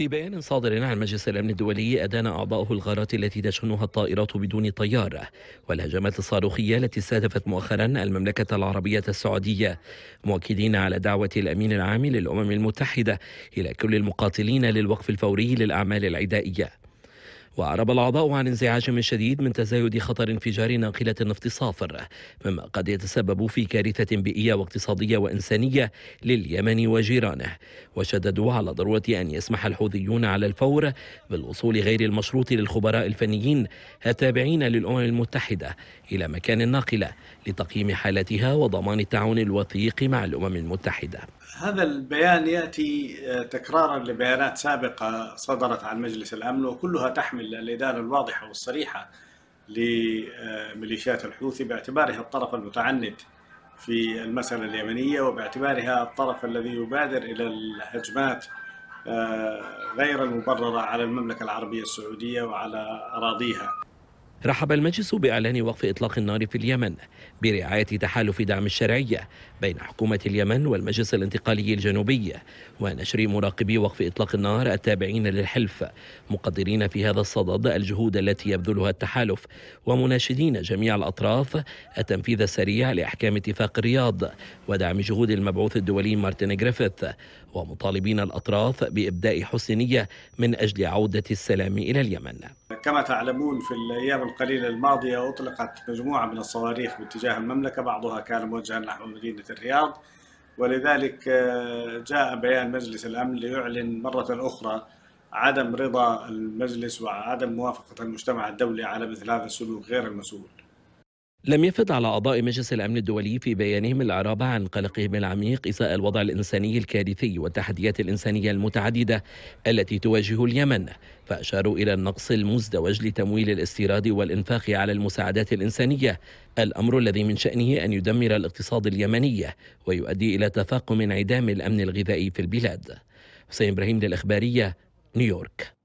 في بيان صادر عن مجلس الأمن الدولي أدان أعضاؤه الغارات التي تشنها الطائرات بدون طيار والهجمات الصاروخية التي استهدفت مؤخرا المملكة العربية السعودية مؤكدين على دعوة الأمين العام للأمم المتحدة إلى كل المقاتلين للوقف الفوري للأعمال العدائية وأعرب الأعضاء عن انزعاجهم الشديد من تزايد خطر انفجار ناقلة النفط الصافر مما قد يتسبب في كارثة بيئية واقتصادية وإنسانية لليمن وجيرانه وشددوا على ضرورة أن يسمح الحوثيون على الفور بالوصول غير المشروط للخبراء الفنيين التابعين للأمم المتحدة إلى مكان الناقلة لتقييم حالتها وضمان التعاون الوثيق مع الأمم المتحدة هذا البيان يأتي آه، تكرارا لبيانات سابقة صدرت عن مجلس الأمن وكلها تحمل الإدانة الواضحة والصريحة لميليشيات الحوثي باعتبارها الطرف المتعنت في المسألة اليمنية وباعتبارها الطرف الذي يبادر إلى الهجمات آه، غير المبررة على المملكة العربية السعودية وعلى أراضيها رحب المجلس بإعلان وقف إطلاق النار في اليمن برعاية تحالف دعم الشرعية بين حكومة اليمن والمجلس الانتقالي الجنوبي ونشر مراقبي وقف إطلاق النار التابعين للحلف مقدرين في هذا الصدد الجهود التي يبذلها التحالف ومناشدين جميع الأطراف التنفيذ السريع لأحكام اتفاق الرياض ودعم جهود المبعوث الدولي مارتن جريفيث ومطالبين الأطراف بإبداء حسن نية من أجل عودة السلام إلى اليمن كما تعلمون في الأيام القليلة الماضية أطلقت مجموعة من الصواريخ باتجاه المملكة بعضها كان موجها نحو مدينة الرياض ولذلك آه، جاء بيان مجلس الأمن ليعلن مرة أخرى عدم رضا المجلس وعدم موافقة المجتمع الدولي على مثل هذا السلوك غير المسؤول لم يفد على أعضاء مجلس الأمن الدولي في بيانهم الإعراب عن قلقهم العميق إساء الوضع الإنساني الكارثي والتحديات الإنسانية المتعددة التي تواجه اليمن فأشاروا إلى النقص المزدوج لتمويل الاستيراد والإنفاق على المساعدات الإنسانية الأمر الذي من شأنه أن يدمر الاقتصاد اليمني ويؤدي إلى تفاقم انعدام الأمن الغذائي في البلاد حسين إبراهيم للإخبارية نيويورك